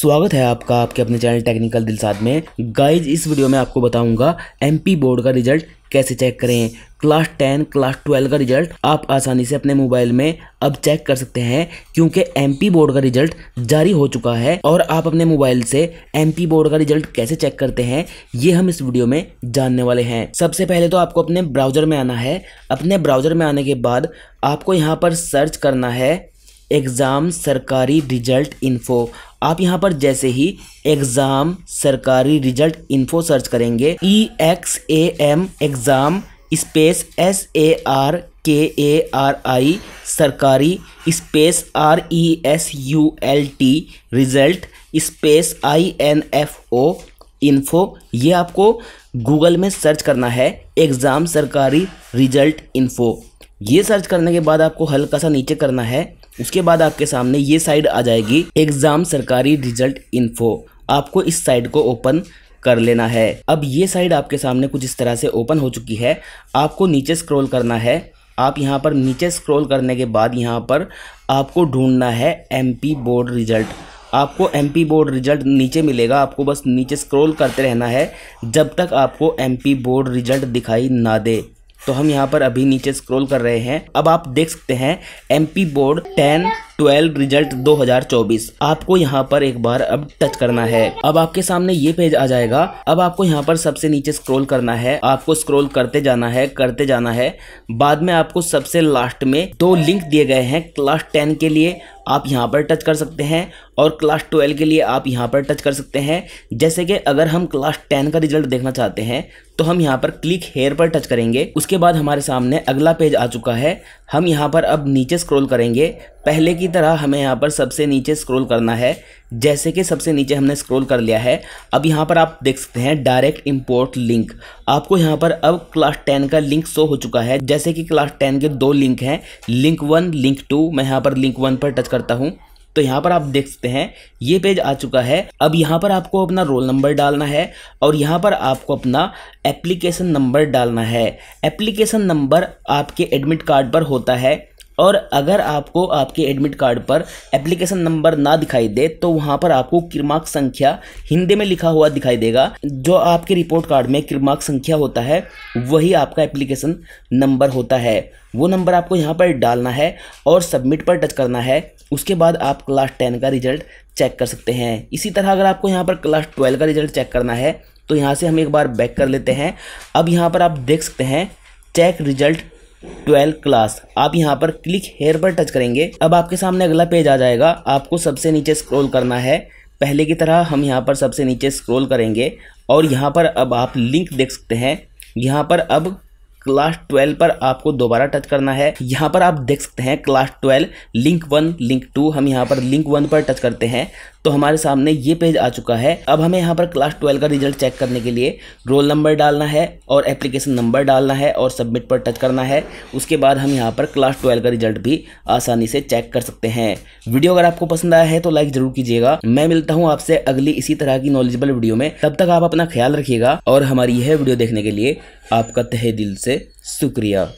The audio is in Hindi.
स्वागत है आपका आपके अपने चैनल टेक्निकल दिलसाद में गाइज इस वीडियो में आपको बताऊंगा एमपी बोर्ड का रिजल्ट कैसे चेक करें क्लास टेन क्लास ट्वेल्व का रिजल्ट आप आसानी से अपने मोबाइल में अब चेक कर सकते हैं क्योंकि एमपी बोर्ड का रिजल्ट जारी हो चुका है और आप अपने मोबाइल से एमपी बोर्ड का रिजल्ट कैसे चेक करते हैं ये हम इस वीडियो में जानने वाले हैं सबसे पहले तो आपको अपने ब्राउजर में आना है अपने ब्राउजर में आने के बाद आपको यहाँ पर सर्च करना है एग्ज़ाम सरकारी रिजल्ट इन्फो आप यहाँ पर जैसे ही exam Sarkari result info search करेंगे E e X A M exam space S A R K A R I Sarkari space R E S U L T result space I N F O info ये आपको गूगल में सर्च करना है एग्ज़ाम सरकारी रिजल्ट इन्फो ये सर्च करने के बाद आपको हल्का सा नीचे करना है उसके बाद आपके सामने ये साइड आ जाएगी एग्जाम सरकारी रिजल्ट इन्फो आपको इस साइड को ओपन कर लेना है अब ये साइड आपके सामने कुछ इस तरह से ओपन हो चुकी है आपको नीचे स्क्रॉल करना है आप यहाँ पर नीचे स्क्रॉल करने के बाद यहाँ पर आपको ढूंढना है एमपी बोर्ड रिजल्ट आपको एमपी बोर्ड रिजल्ट नीचे मिलेगा आपको बस नीचे स्क्रॉल करते रहना है जब तक आपको एमपी बोर्ड रिजल्ट दिखाई ना दे तो हम यहाँ पर अभी नीचे स्क्रॉल कर रहे हैं अब आप देख सकते हैं MP board ten twelve result 2024 आपको यहाँ पर एक बार अब टच करना है अब आपके सामने ये पेज आ जाएगा अब आपको यहाँ पर सबसे नीचे स्क्रॉल करना है आपको स्क्रॉल करते जाना है करते जाना है बाद में आपको सबसे लास्ट में दो लिंक दिए गए हैं क्लास टेन के लिए आप यहाँ पर टच कर सकते हैं और क्लास ट्वेल्व के लिए आप यहाँ पर टच कर सकते हैं जैसे कि अगर हम क्लास टेन का रिजल्ट देखना चाहते हैं तो हम यहाँ पर क्लिक हेयर पर टच करेंगे उसके बाद हमारे सामने अगला पेज आ चुका है हम यहाँ पर अब नीचे स्क्रॉल करेंगे पहले की तरह हमें यहाँ पर सबसे नीचे स्क्रॉल करना है जैसे कि सबसे नीचे हमने स्क्रॉल कर लिया है अब यहाँ पर आप देख सकते हैं डायरेक्ट इंपोर्ट लिंक आपको यहाँ पर अब क्लास टेन का लिंक शो हो चुका है जैसे कि क्लास टेन के दो लिंक हैं लिंक वन लिंक टू मैं यहाँ पर लिंक वन पर टच करता हूँ तो यहाँ पर आप देख सकते हैं ये पेज आ चुका है अब यहाँ पर आपको अपना रोल नंबर डालना है और यहाँ पर आपको अपना एप्लीकेशन नंबर डालना है एप्लीकेशन नंबर आपके एडमिट कार्ड पर होता है और अगर आपको आपके एडमिट कार्ड पर एप्लीकेशन नंबर ना दिखाई दे तो वहाँ पर आपको क्रमांक संख्या हिंदी में लिखा हुआ दिखाई देगा जो आपके रिपोर्ट कार्ड में क्रमांक संख्या होता है वही आपका एप्लीकेशन नंबर होता है वो नंबर आपको यहाँ पर डालना है और सबमिट पर टच करना है उसके बाद आप क्लास टेन का रिजल्ट चेक कर सकते हैं इसी तरह अगर आपको यहाँ पर क्लास ट्वेल्व का रिजल्ट चेक करना है तो यहाँ से हम एक बार बैक कर लेते हैं अब यहाँ पर आप देख सकते हैं चेक रिजल्ट ट्वेल्व क्लास आप यहाँ पर क्लिक हेयर पर टच करेंगे अब आपके सामने अगला पेज आ जाएगा आपको सबसे नीचे स्क्रॉल करना है पहले की तरह हम यहाँ पर सबसे नीचे स्क्रॉल करेंगे और यहाँ पर अब आप लिंक देख सकते हैं यहाँ पर अब क्लास ट्वेल्व पर आपको दोबारा टच करना है यहाँ पर आप देख सकते हैं class twelve link one link two हम यहाँ पर लिंक वन पर टच करते हैं तो हमारे सामने ये पेज आ चुका है अब हमें यहाँ पर क्लास ट्वेल्व का रिजल्ट चेक करने के लिए रोल नंबर डालना है और एप्लीकेशन नंबर डालना है और सबमिट पर टच करना है उसके बाद हम यहाँ पर क्लास ट्वेल्व का रिजल्ट भी आसानी से चेक कर सकते हैं वीडियो अगर आपको पसंद आया है तो लाइक जरूर कीजिएगा मैं मिलता हूँ आपसे अगली इसी तरह की नॉलेजेबल वीडियो में तब तक आप अपना ख्याल रखिएगा और हमारी यह वीडियो देखने के लिए आपका तहे दिल से शुक्रिया